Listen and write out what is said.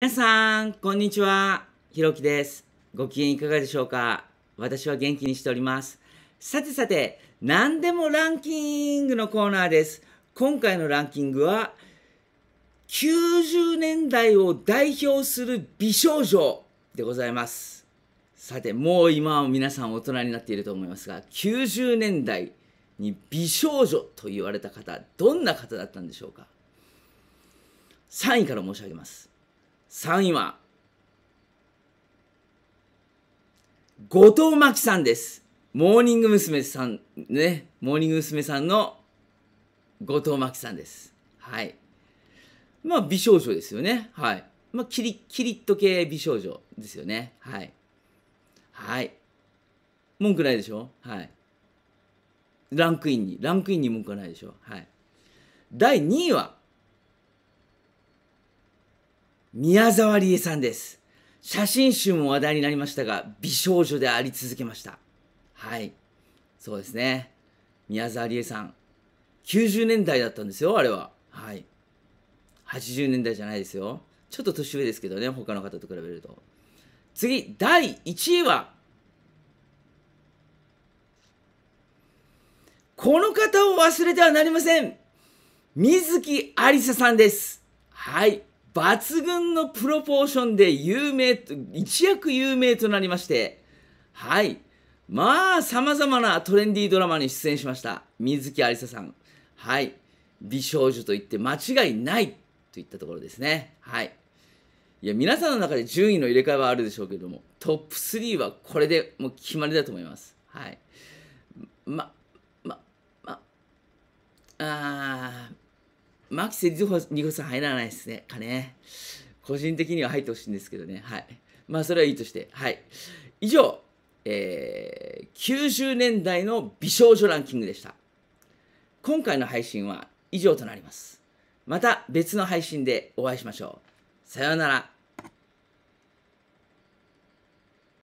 皆さん、こんにちは。ひろきです。ご機嫌いかがでしょうか私は元気にしております。さてさて、何でもランキングのコーナーです。今回のランキングは、90年代を代表する美少女でございます。さて、もう今は皆さん大人になっていると思いますが、90年代に美少女と言われた方、どんな方だったんでしょうか ?3 位から申し上げます。3位は、後藤真希さんです。モーニング娘。さん、ね、モーニング娘。さんの後藤真希さんです。はい。まあ、美少女ですよね。はい。まあ、キリキリッと系美少女ですよね。はい。はい。文句ないでしょはい。ランクインに、ランクインに文句はないでしょはい。第2位は、宮沢りえさんです。写真集も話題になりましたが、美少女であり続けました。はい。そうですね。宮沢りえさん。90年代だったんですよ、あれは。はい。80年代じゃないですよ。ちょっと年上ですけどね、他の方と比べると。次、第1位は、この方を忘れてはなりません。水木ありささんです。はい。抜群のプロポーションで有名、一躍有名となりまして、はい。まあ、様々なトレンディードラマに出演しました。水木有沙さん。はい。美少女と言って間違いないといったところですね。はい。いや、皆さんの中で順位の入れ替えはあるでしょうけども、トップ3はこれでもう決まりだと思います。はい。ま、ま、ま、あー。牧瀬里穂さん入らないですね、かね。個人的には入ってほしいんですけどね。はい。まあ、それはいいとして。はい。以上、えー、90年代の美少女ランキングでした。今回の配信は以上となります。また別の配信でお会いしましょう。さようなら。